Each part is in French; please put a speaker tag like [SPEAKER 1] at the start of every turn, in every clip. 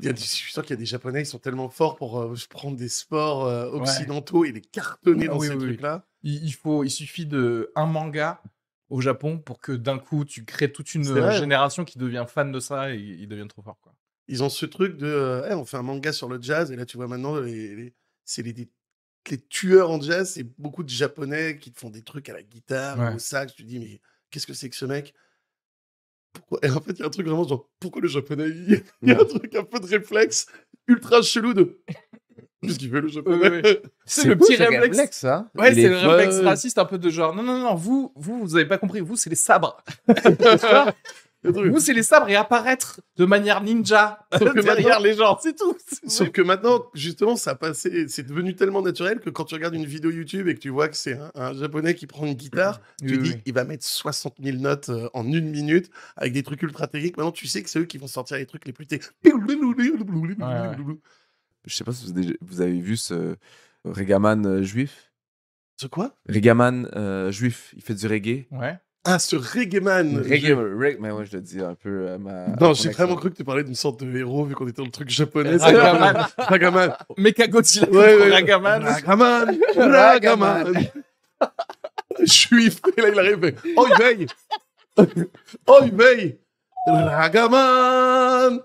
[SPEAKER 1] Il y a je suis sûr qu'il y a des Japonais, ils sont tellement forts pour prendre des sports occidentaux et les cartonner dans ces trucs-là. Il, faut, il suffit de un manga au Japon pour que d'un coup tu crées toute une génération qui devient fan de ça et ils deviennent trop forts. Quoi. Ils ont ce truc de, «Eh, on fait un manga sur le jazz et là tu vois maintenant les, c'est les, tueurs en jazz, c'est beaucoup de Japonais qui font des trucs à la guitare ou au sax. Tu te dis mais qu'est-ce que c'est que ce mec et en fait, il y a un truc vraiment genre, pourquoi le japonais Il y a un truc un peu de réflexe ultra chelou de. Qu'est-ce qu'il fait le japonais C'est le petit réflexe. ça hein. ouais, c'est le réflexe raciste un peu de genre non non non vous vous vous avez pas compris vous c'est les sabres. Nous, c'est les sabres et apparaître de manière ninja De derrière les gens, c'est tout. Sauf que maintenant, justement, ça passé, c'est devenu tellement naturel que quand tu regardes une vidéo YouTube et que tu vois que c'est un, japonais qui prend une guitare, tu dis, il va mettre 60 000 notes euh, en une minute avec des trucs ultra techniques. Maintenant, tu sais que c'est eux qui vont sortir les trucs les plus techniques. Je sais pas si vous avez vu ce Reggaman euh, juif. Ce quoi Regaman euh, juif. Il fait du reggae. Ouais. Ah, sur Regeman. Reggae, moi mais je le dis un peu. ma... Non, j'ai vraiment cru que tu parlais d'une sorte de héros vu qu'on était dans le truc japonais. Ah, Ragaman Ragaman Mecha ouais, ouais, Ragaman Ragaman Ragaman Je suis là il arrive. Oh, il veille Oh, il veille Ragaman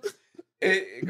[SPEAKER 1] Et